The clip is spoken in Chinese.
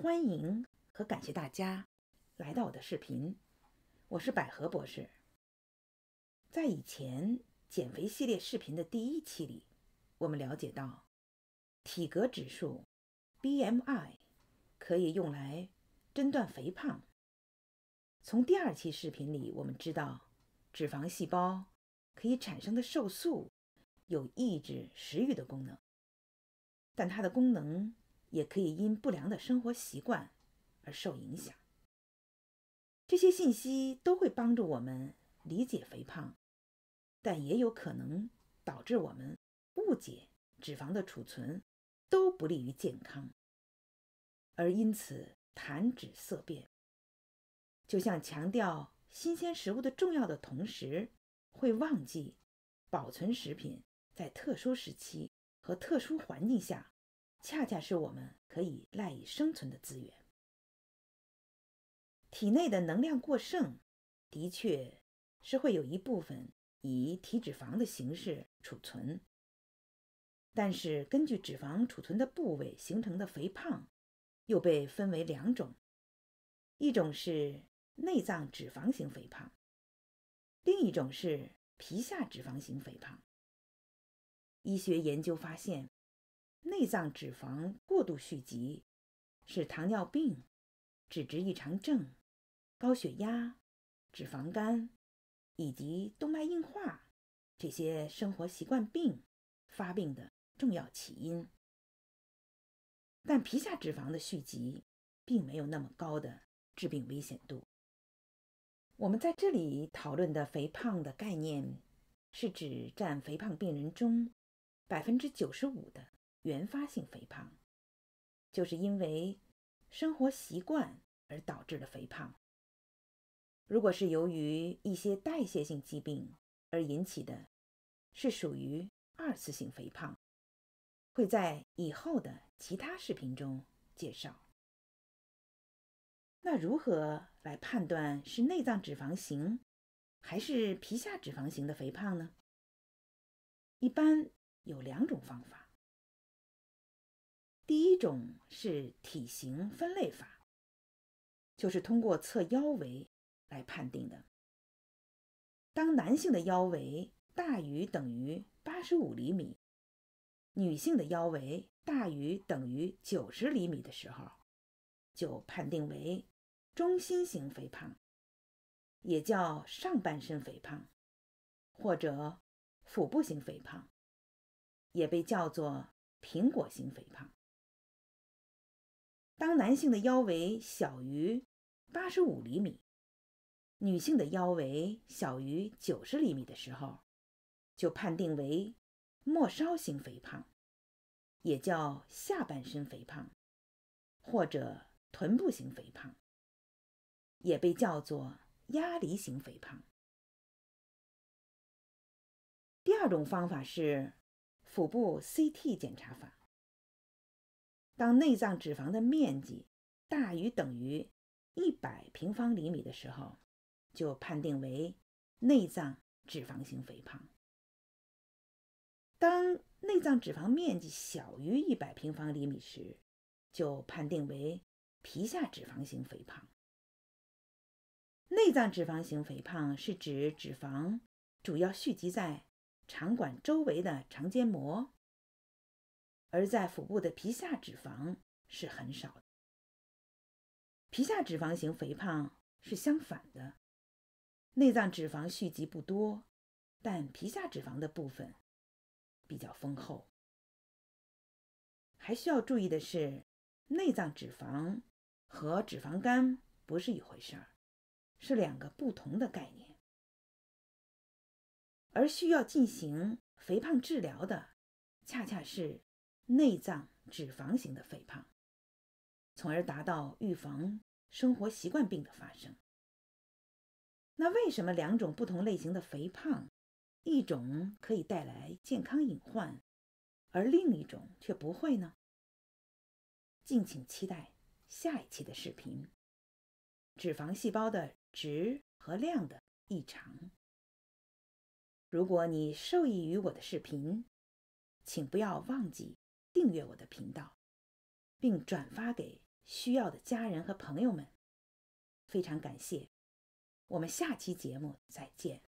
欢迎和感谢大家来到我的视频，我是百合博士。在以前减肥系列视频的第一期里，我们了解到体格指数 BMI 可以用来诊断肥胖。从第二期视频里，我们知道脂肪细胞可以产生的瘦素有抑制食欲的功能，但它的功能。也可以因不良的生活习惯而受影响。这些信息都会帮助我们理解肥胖，但也有可能导致我们误解脂肪的储存都不利于健康，而因此谈指色变。就像强调新鲜食物的重要的同时，会忘记保存食品在特殊时期和特殊环境下。恰恰是我们可以赖以生存的资源。体内的能量过剩，的确是会有一部分以体脂肪的形式储存。但是，根据脂肪储存的部位形成的肥胖，又被分为两种：一种是内脏脂肪型肥胖，另一种是皮下脂肪型肥胖。医学研究发现。内脏脂肪过度蓄积是糖尿病、脂质异常症、高血压、脂肪肝以及动脉硬化这些生活习惯病发病的重要起因。但皮下脂肪的蓄积并没有那么高的致病危险度。我们在这里讨论的肥胖的概念，是指占肥胖病人中百分之九十五的。原发性肥胖，就是因为生活习惯而导致的肥胖。如果是由于一些代谢性疾病而引起的，是属于二次性肥胖，会在以后的其他视频中介绍。那如何来判断是内脏脂肪型还是皮下脂肪型的肥胖呢？一般有两种方法。第一种是体型分类法，就是通过测腰围来判定的。当男性的腰围大于等于八十五厘米，女性的腰围大于等于九十厘米的时候，就判定为中心型肥胖，也叫上半身肥胖，或者腹部型肥胖，也被叫做苹果型肥胖。当男性的腰围小于八十五厘米，女性的腰围小于九十厘米的时候，就判定为末梢型肥胖，也叫下半身肥胖，或者臀部型肥胖，也被叫做鸭梨型肥胖。第二种方法是腹部 CT 检查法。当内脏脂肪的面积大于等于一百平方厘米的时候，就判定为内脏脂肪型肥胖；当内脏脂肪面积小于一百平方厘米时，就判定为皮下脂肪型肥胖。内脏脂肪型肥胖是指脂肪主要蓄积在肠管周围的肠间膜。而在腹部的皮下脂肪是很少的，皮下脂肪型肥胖是相反的，内脏脂肪蓄积不多，但皮下脂肪的部分比较丰厚。还需要注意的是，内脏脂肪和脂肪肝不是一回事儿，是两个不同的概念。而需要进行肥胖治疗的，恰恰是。内脏脂肪型的肥胖，从而达到预防生活习惯病的发生。那为什么两种不同类型的肥胖，一种可以带来健康隐患，而另一种却不会呢？敬请期待下一期的视频：脂肪细胞的值和量的异常。如果你受益于我的视频，请不要忘记。订阅我的频道，并转发给需要的家人和朋友们，非常感谢。我们下期节目再见。